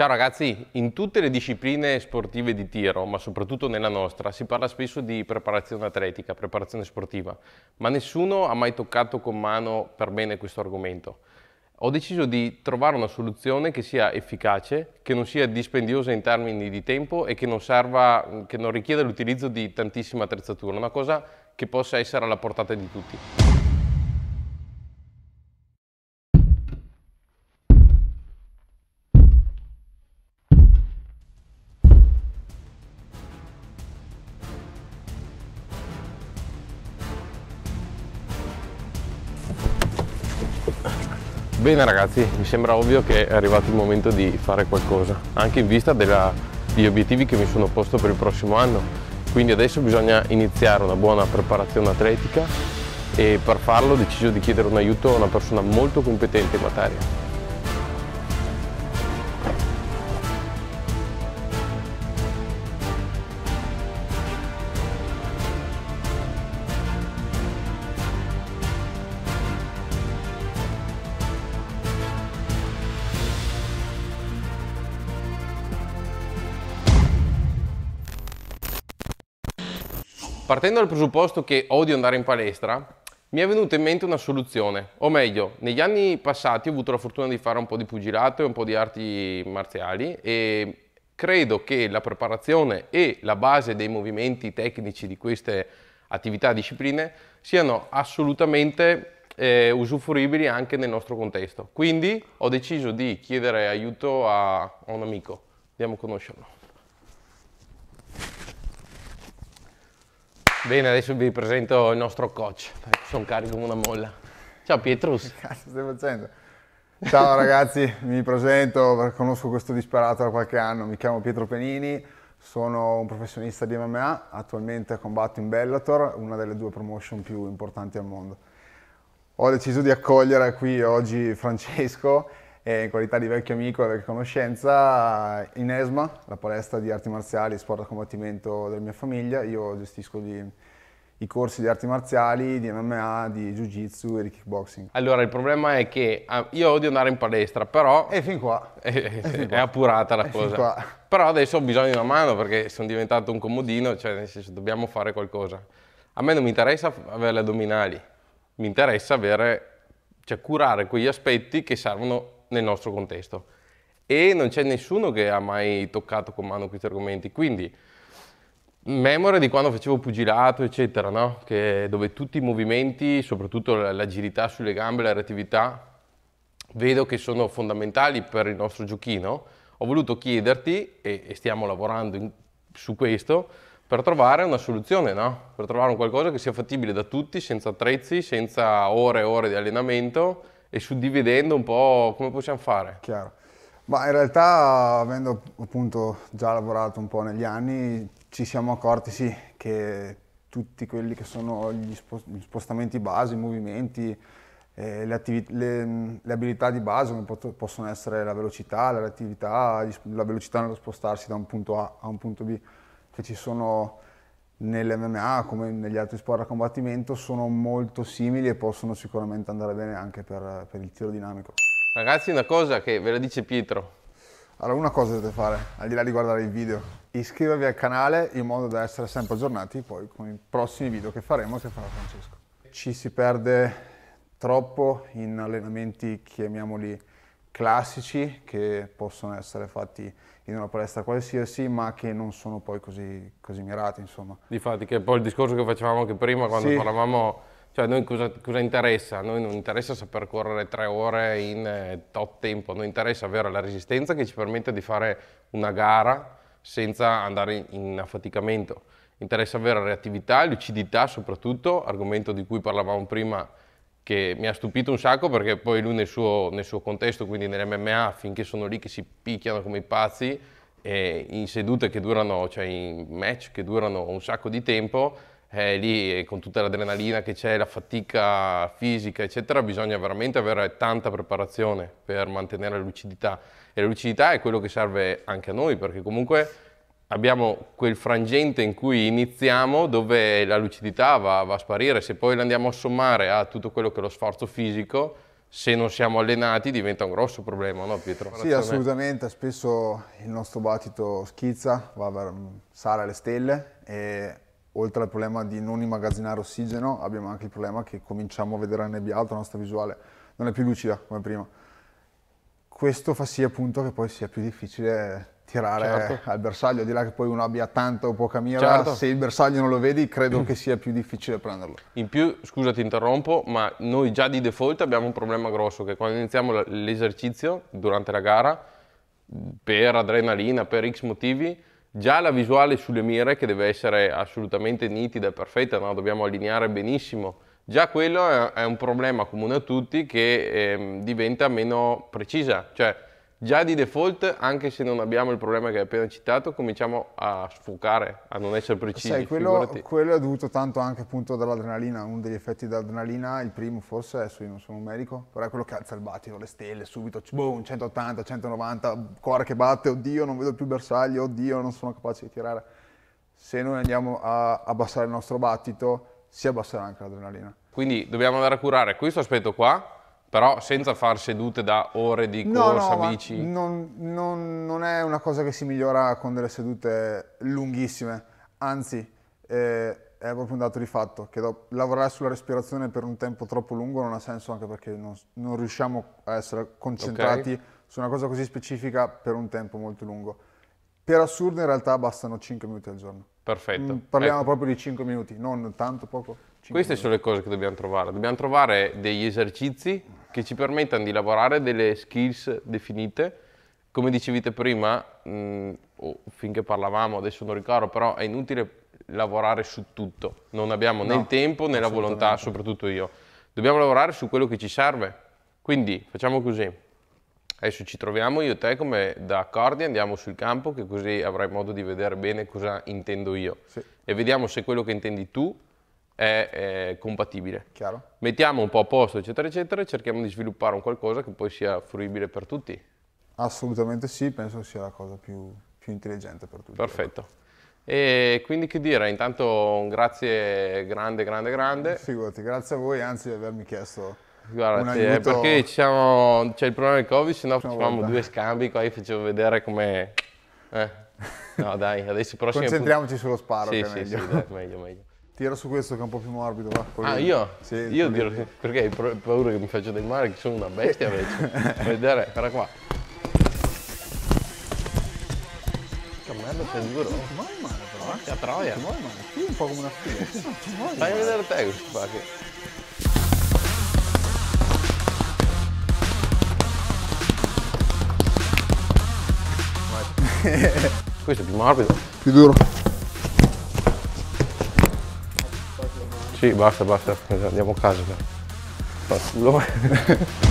Ciao ragazzi, in tutte le discipline sportive di tiro, ma soprattutto nella nostra, si parla spesso di preparazione atletica, preparazione sportiva, ma nessuno ha mai toccato con mano per bene questo argomento. Ho deciso di trovare una soluzione che sia efficace, che non sia dispendiosa in termini di tempo e che non, serva, che non richieda l'utilizzo di tantissima attrezzatura, una cosa che possa essere alla portata di tutti. Bene ragazzi, mi sembra ovvio che è arrivato il momento di fare qualcosa, anche in vista degli obiettivi che mi sono posto per il prossimo anno. Quindi adesso bisogna iniziare una buona preparazione atletica e per farlo ho deciso di chiedere un aiuto a una persona molto competente in materia. Partendo dal presupposto che odio andare in palestra, mi è venuta in mente una soluzione, o meglio, negli anni passati ho avuto la fortuna di fare un po' di pugilato e un po' di arti marziali e credo che la preparazione e la base dei movimenti tecnici di queste attività, e discipline, siano assolutamente eh, usufruibili anche nel nostro contesto. Quindi ho deciso di chiedere aiuto a un amico, andiamo a conoscerlo. Bene, adesso vi presento il nostro coach. Sono carico come una molla. Ciao Pietrus. Che cazzo stai facendo? Ciao ragazzi, mi presento, conosco questo disperato da qualche anno, mi chiamo Pietro Penini, sono un professionista di MMA, attualmente combatto in Bellator, una delle due promotion più importanti al mondo. Ho deciso di accogliere qui oggi Francesco e in qualità di vecchio amico e vecchia conoscenza in ESMA, la palestra di arti marziali, e sport da combattimento della mia famiglia, io gestisco gli, i corsi di arti marziali, di MMA, di Jiu Jitsu e di kickboxing. Allora il problema è che ah, io odio andare in palestra, però... E fin qua. Eh, è, è, fin qua. è appurata la è cosa. Però adesso ho bisogno di una mano perché sono diventato un comodino, cioè nel senso dobbiamo fare qualcosa. A me non mi interessa avere le addominali, mi interessa avere, cioè curare quegli aspetti che servono nel nostro contesto. E non c'è nessuno che ha mai toccato con mano questi argomenti. Quindi, memoria di quando facevo pugilato, eccetera, no? che, dove tutti i movimenti, soprattutto l'agilità sulle gambe, la reattività, vedo che sono fondamentali per il nostro giochino. Ho voluto chiederti, e, e stiamo lavorando in, su questo, per trovare una soluzione, no? per trovare un qualcosa che sia fattibile da tutti, senza attrezzi, senza ore e ore di allenamento, e suddividendo un po' come possiamo fare. Chiaro. Ma in realtà, avendo appunto già lavorato un po' negli anni, ci siamo accorti sì, che tutti quelli che sono gli, spostamenti base, i movimenti, eh, le, le, le, abilità di base, come possono essere la velocità, la reattività, la velocità nello spostarsi da un punto A a un punto B, che ci sono nell'MMA come negli altri sport a combattimento sono molto simili e possono sicuramente andare bene anche per, per il tiro dinamico. Ragazzi una cosa che ve la dice Pietro. Allora una cosa dovete fare, al di là di guardare il video, iscrivervi al canale in modo da essere sempre aggiornati poi con i prossimi video che faremo che farà Francesco. Ci si perde troppo in allenamenti, chiamiamoli classici che possono essere fatti in una palestra qualsiasi ma che non sono poi così, così mirati insomma. Difatti che è poi il discorso che facevamo anche prima quando sì. parlavamo cioè noi cosa, cosa interessa? A noi non interessa saper correre tre ore in eh, tot tempo, noi interessa avere la resistenza che ci permette di fare una gara senza andare in affaticamento. Interessa avere reattività, lucidità soprattutto, argomento di cui parlavamo prima che mi ha stupito un sacco perché poi lui nel suo, nel suo contesto, quindi nell'MMA, finché sono lì che si picchiano come i pazzi, in sedute che durano, cioè in match che durano un sacco di tempo, eh, lì eh, con tutta l'adrenalina che c'è, la fatica fisica, eccetera, bisogna veramente avere tanta preparazione per mantenere la lucidità. E la lucidità è quello che serve anche a noi, perché comunque abbiamo quel frangente in cui iniziamo dove la lucidità va, va a sparire, se poi l'andiamo a sommare a tutto quello che è lo sforzo fisico, se non siamo allenati diventa un grosso problema, no Pietro? Sì, assolutamente, spesso il nostro battito schizza, va, sale alle stelle e oltre al problema di non immagazzinare ossigeno abbiamo anche il problema che cominciamo a vedere annebbiato, la nostra visuale non è più lucida come prima. Questo fa sì appunto che poi sia più difficile tirare certo. al bersaglio, di là che poi uno abbia tanta o poca mira, certo. se il bersaglio non lo vedi credo mm. che sia più difficile prenderlo. In più, scusa ti interrompo, ma noi già di default abbiamo un problema grosso che quando iniziamo l'esercizio durante la gara, per adrenalina, per x motivi, già la visuale sulle mire che deve essere assolutamente nitida e perfetta, no? dobbiamo allineare benissimo, già quello è un problema comune a tutti che eh, diventa meno precisa, cioè, Già di default, anche se non abbiamo il problema che hai appena citato, cominciamo a sfocare, a non essere precisi. Sai, quello, quello, è dovuto tanto anche appunto dall'adrenalina, uno degli effetti dell'adrenalina, il primo forse, adesso io non sono un medico, però è quello che alza il battito, le stelle, subito, boom, 180, 190, cuore che batte, oddio non vedo più bersaglio, oddio non sono capace di tirare. Se noi andiamo a abbassare il nostro battito, si abbasserà anche l'adrenalina. Quindi dobbiamo andare a curare questo aspetto qua, però senza far sedute da ore di no, corsa, no, bici? Non, non, non, è una cosa che si migliora con delle sedute lunghissime, anzi eh, è proprio un dato di fatto che do, lavorare sulla respirazione per un tempo troppo lungo non ha senso anche perché non, non riusciamo a essere concentrati okay. su una cosa così specifica per un tempo molto lungo. Per assurdo in realtà bastano 5 minuti al giorno. Perfetto. Mm, parliamo ecco. proprio di 5 minuti, non tanto poco. Queste minuti. sono le cose che dobbiamo trovare. Dobbiamo trovare degli esercizi che ci permettano di lavorare delle skills definite. Come dicevi prima, mh, mm, oh, finché parlavamo, adesso non ricordo, però è inutile lavorare su tutto. Non abbiamo né no, il tempo né la volontà, soprattutto io. Dobbiamo lavorare su quello che ci serve. Quindi facciamo così. Adesso ci troviamo io e te come d'accordi, andiamo sul campo che così avrai modo di vedere bene cosa intendo io. Sì. E vediamo se quello che intendi tu è, è compatibile. Chiaro. Mettiamo un po' a posto, eccetera, eccetera, e cerchiamo di sviluppare un qualcosa che poi sia fruibile per tutti. Assolutamente sì, penso sia la cosa più, più intelligente per tutti. Perfetto. Ecco. E quindi che dire, intanto un grazie grande, grande, grande. Figurati, grazie a voi anzi di avermi chiesto Guarda, sì, eh, perché siamo, c'è il problema del Covid, se no facevamo due scambi, qua io facevo vedere come... Eh. No dai, adesso prossimo... Concentriamoci sullo sparo sì, sì, meglio. Sì, dai, meglio, meglio. Tira su questo che è un po' più morbido, va. ah, io? Sì, io tiro lì. perché hai paura che mi faccia del male, che sono una bestia invece. Vedere, guarda qua. Cammello sei duro. Non ti muovi male però. Porca eh. troia. ti muovi male, tu un po' come una figlia. Non ti muovi Fai vedere te questo qua che... questo è più morbido. Più duro. Sì, basta, basta, andiamo a casa. Dai. Lo...